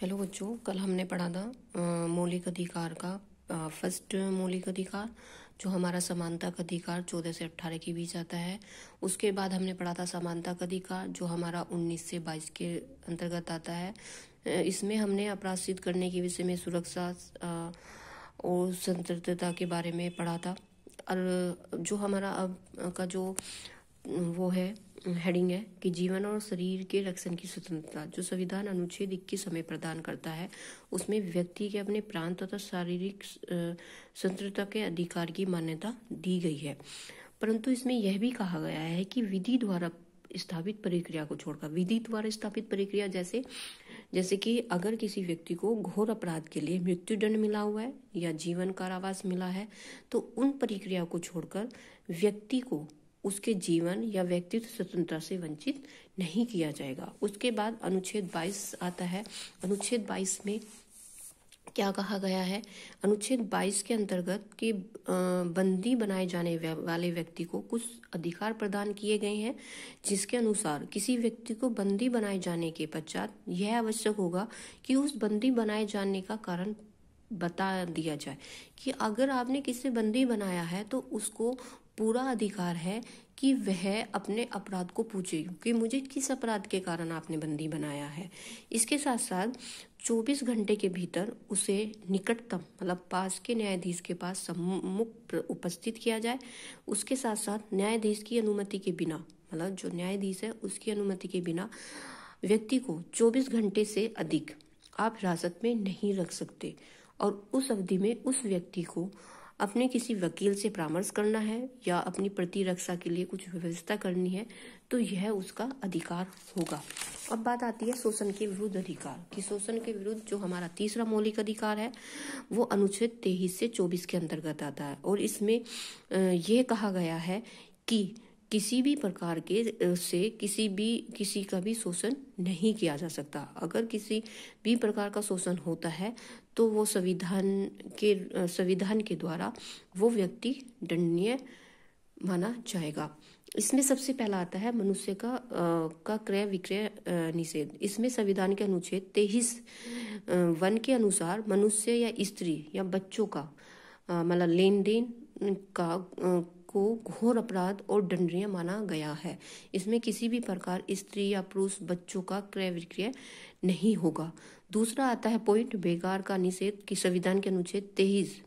hello बच्चों कल हमने पढ़ा था मौलिक अधिकार का फर्स्ट मौलिक अधिकार जो हमारा समानता का अधिकार चौदह से अट्ठारह के बीच आता है उसके बाद हमने पढ़ा था समानता का अधिकार जो हमारा उन्नीस से बाईस के अंतर्गत आता है इसमें हमने अपराधित करने के विषय में सुरक्षा और स्वतंत्रता के बारे में पढ़ा था और जो हमारा अब का जो वो है हेडिंग है कि जीवन और शरीर के रक्षण की स्वतंत्रता जो संविधान अनुच्छेद इक्कीस समय प्रदान करता है उसमें व्यक्ति के अपने प्राण तथा शारीरिक स्वतंत्रता के अधिकार की मान्यता दी गई है परंतु इसमें यह भी कहा गया है कि विधि द्वारा स्थापित प्रक्रिया को छोड़कर विधि द्वारा स्थापित प्रक्रिया जैसे जैसे कि अगर किसी व्यक्ति को घोर अपराध के लिए मृत्यु दंड मिला हुआ है या जीवन कारावास मिला है तो उन प्रक्रिया को छोड़कर व्यक्ति को उसके जीवन या व्यक्तित्व स्वतंत्रता से वंचित नहीं किया जाएगा उसके बाद अनुच्छेद 22 आता है अनुच्छेद 22 में क्या कहा गया है अनुच्छेद 22 के अंतर्गत के बंदी बनाए जाने वाले व्यक्ति को कुछ अधिकार प्रदान किए गए हैं जिसके अनुसार किसी व्यक्ति को बंदी बनाए जाने के पश्चात यह आवश्यक होगा कि उस बंदी बनाए जाने का कारण बता दिया जाए कि अगर आपने किसी बंदी बनाया है तो उसको पूरा अधिकार है कि वह अपने अपराध को पूछे कि मुझे किस अपराध के कारण आपने बंदी बनाया है इसके साथ साथ 24 घंटे के भीतर उसे निकटतम मतलब पास के न्यायाधीश के पास सम्मुख उपस्थित किया जाए उसके साथ साथ न्यायाधीश की अनुमति के बिना मतलब जो न्यायाधीश है उसकी अनुमति के बिना व्यक्ति को 24 घंटे से अधिक आप हिरासत में नहीं रख सकते और उस अवधि में उस व्यक्ति को अपने किसी वकील से परामर्श करना है या अपनी प्रतिरक्षा के लिए कुछ व्यवस्था करनी है तो यह उसका अधिकार होगा अब बात आती है शोषण के विरुद्ध अधिकार कि शोषण के विरुद्ध जो हमारा तीसरा मौलिक अधिकार है वो अनुच्छेद तेईस से चौबीस के अंतर्गत आता है और इसमें यह कहा गया है कि किसी भी प्रकार के से किसी भी किसी का भी शोषण नहीं किया जा सकता अगर किसी भी प्रकार का शोषण होता है तो वो संविधान के संविधान के द्वारा वो व्यक्ति दंडनीय माना जाएगा इसमें सबसे पहला आता है मनुष्य का आ, का क्रय विक्रय निषेध इसमें संविधान के अनुच्छेद तेईस वन के अनुसार मनुष्य या स्त्री या बच्चों का मतलब लेन देन का आ, को घोर अपराध और दंडनीय माना गया है इसमें किसी भी प्रकार स्त्री या पुरुष बच्चों का क्रय विक्रय नहीं होगा दूसरा आता है पॉइंट बेकार का निषेध की संविधान के अनुच्छेद तेईस